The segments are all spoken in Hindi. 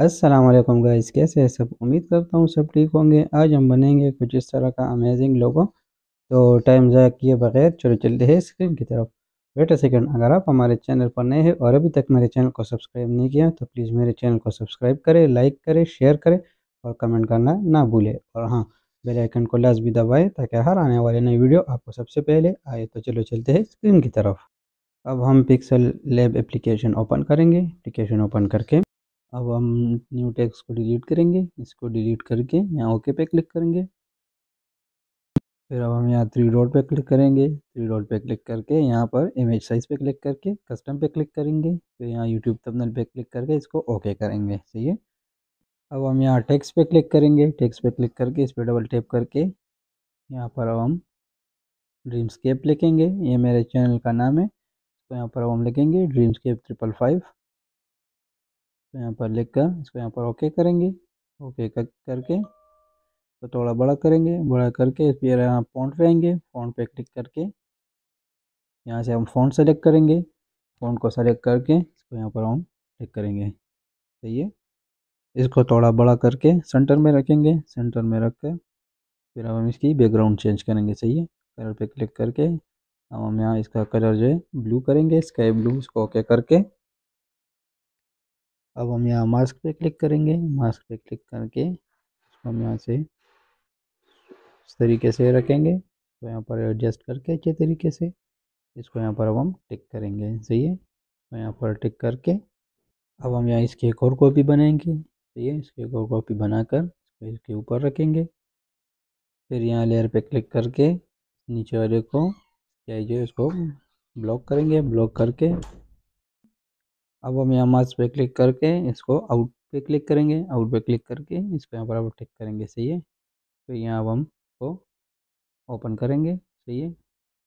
असलम गाइस कैसे हैं सब उम्मीद करता हूँ सब ठीक होंगे आज हम बनेंगे कुछ इस तरह का अमेजिंग लोगो तो टाइम ज़ाया किए बगैर चलो चलते हैं स्क्रीन की तरफ वेट अ सेकेंड अगर आप हमारे चैनल पर नए हैं और अभी तक मेरे चैनल को सब्सक्राइब नहीं किया तो प्लीज़ मेरे चैनल को सब्सक्राइब करें लाइक करें शेयर करें और कमेंट करना ना भूलें और हाँ बेलाइकन को लाजमी दबाएँ ताकि हर आने वाले नई वीडियो आपको सबसे पहले आए तो चलो चलते हैं स्क्रीन की तरफ अब हम पिक्सल लैब एप्लीकेशन ओपन करेंगे एप्लीकेशन ओपन करके अब हम न्यू टैक्स को डिलीट करेंगे इसको डिलीट करके यहाँ ओके पे क्लिक करेंगे फिर अब हम यहाँ थ्री डॉट पे क्लिक करेंगे थ्री डॉट पे क्लिक करके यहाँ पर इमेज साइज पे क्लिक करके कस्टम पे क्लिक करेंगे फिर यहाँ यूट्यूब थंबनेल पे क्लिक करके इसको ओके करेंगे सही है अब हम यहाँ टेक्स्ट पे क्लिक करेंगे टेक्स्ट पे क्लिक करके इस पर डबल टैप करके यहाँ पर अब हम ड्रीम्सकेप लिखेंगे ये मेरे चैनल का नाम है तो यहाँ पर हम लिखेंगे ड्रीम्सकेप ट्रिपल फाइव तो यहाँ पर लिख कर इसको यहाँ पर ओके करेंगे ओके कर, करके तो थोड़ा बड़ा करेंगे बड़ा करके फिर यहाँ फोन पे आएंगे फोन पे क्लिक करके यहाँ से हम फोन सेलेक्ट करेंगे फोन को सेलेक्ट करके इसको यहाँ पर हम क्लिक करेंगे सही है इसको थोड़ा बड़ा करके सेंटर में रखेंगे सेंटर में रख कर फिर हम इसकी बैकग्राउंड चेंज करेंगे सही है कलर पे क्लिक करके अब हम यहाँ इसका कलर जो है ब्लू करेंगे स्काई ब्लू इसको ओके करके अब हम यहाँ मास्क पे क्लिक करेंगे मास्क पे क्लिक करके इसको हम यहाँ से इस तरीके से रखेंगे तो यहाँ पर एडजस्ट करके अच्छे तरीके से इसको यहाँ पर अब हम टिक करेंगे सही है तो यहाँ पर टिक करके अब हम यहाँ इसकी एक और कॉपी बनाएंगे सही है इसकी एक और कॉपी बनाकर इसको इसके ऊपर रखेंगे फिर यहाँ लेयर पे क्लिक करके नीचे वाले को क्या जो इसको ब्लॉक करेंगे ब्लॉक करके अब हम यहाँ मास्क पे क्लिक करके इसको आउट पे क्लिक करेंगे आउट पे क्लिक करके इसको यहाँ पर आप टिक करेंगे सही है फिर तो यहाँ अब हम को ओपन करेंगे सही है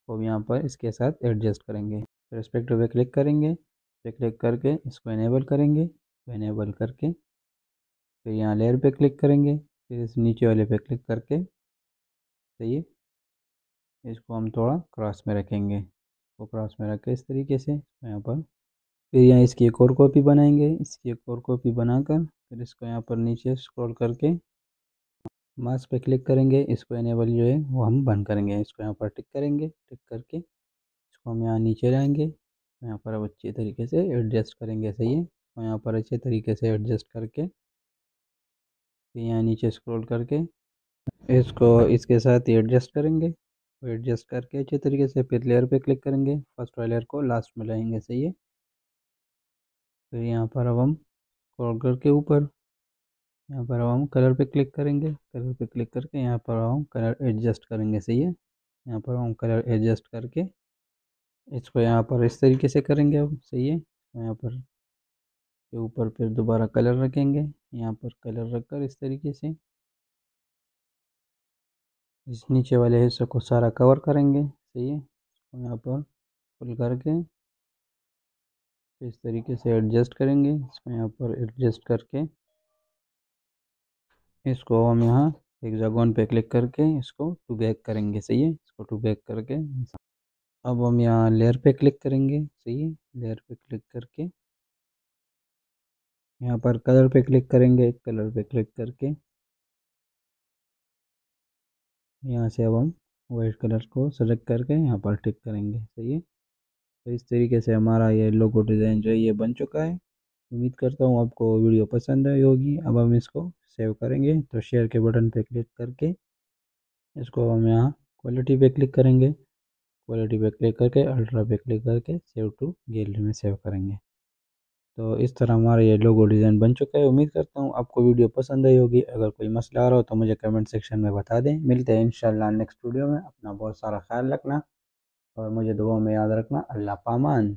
और तो यहाँ पर इसके साथ एडजस्ट करेंगे फिर रेस्पेक्ट पे क्लिक करेंगे पे क्लिक करके इसको इनेबल करेंगे इनेबल करके फिर यहाँ लेयर पे क्लिक करेंगे फिर इस नीचे वाले पे क्लिक करके सही है इसको हम थोड़ा क्रॉस में रखेंगे वो क्रॉस में रख के इस तरीके से यहाँ पर फिर यहाँ इसकी एक और कॉपी बनाएंगे इसकी एक और कॉपी बनाकर फिर इसको यहाँ पर नीचे स्क्रॉल करके मास्क पे क्लिक करेंगे इसको इनेबल जो है वो हम बंद करेंगे इसको यहाँ पर टिक करेंगे टिक करके इसको हम यहाँ नीचे लाएंगे यहाँ पर अब अच्छे तरीके से एडजस्ट करेंगे सही है इसको यहाँ पर अच्छे तरीके से एडजस्ट करके फिर यहाँ नीचे स्क्रॉल करके इसको इसके साथ ही एडजस्ट करेंगे एडजस्ट करके अच्छे तरीके से फिर लेयर पे क्लिक करेंगे फर्स्ट वाले लेयर को लास्ट में लाएंगे सही है फिर तो यहाँ पर अब हम कॉर्गर के ऊपर यहाँ पर अब हम कलर पे क्लिक करेंगे कलर पे क्लिक करके यहाँ पर हम कलर एडजस्ट करेंगे सही है यहाँ पर हम कलर एडजस्ट करके इसको यहाँ पर इस तरीके से करेंगे अब सही है यहाँ पर के ऊपर फिर दोबारा कलर रखेंगे यहाँ पर कलर रख कर इस तरीके से इस नीचे वाले हिस्से को सारा कवर करेंगे सही है यहाँ पर फुल करके इसको इस तरीके से एडजस्ट करेंगे इसको यहाँ पर एडजस्ट करके इसको हम यहाँ एक जागोन पे क्लिक करके इसको टू बैक करेंगे सही है इसको टू बैक करके अब हम यहाँ लेयर पे क्लिक करेंगे सही है लेयर पे क्लिक करके यहाँ पर कलर पे क्लिक करेंगे कलर पे क्लिक करके यहाँ से अब हम वाइट कलर को सेलेक्ट करके यहाँ पर टिक करेंगे सही है तो इस तरीके से हमारा ये लोगो डिज़ाइन जो है ये बन चुका है उम्मीद करता हूँ आपको वीडियो पसंद आई होगी अब हम इसको सेव करेंगे तो शेयर के बटन पे क्लिक करके इसको हम यहाँ क्वालिटी पे क्लिक करेंगे क्वालिटी पे क्लिक करके अल्ट्रा पे क्लिक करके सेव टू गैलरी में सेव करेंगे तो इस तरह हमारा ये लोगो डिज़ाइन बन चुका है उम्मीद करता हूँ आपको वीडियो पसंद आई होगी अगर कोई मसला आ रहा हो तो मुझे कमेंट सेक्शन में बता दें मिलते हैं इंशाल्लाह नेक्स्ट वीडियो में अपना बहुत सारा ख्याल रखना और मुझे दुआओं में याद रखना अल्लाह पामान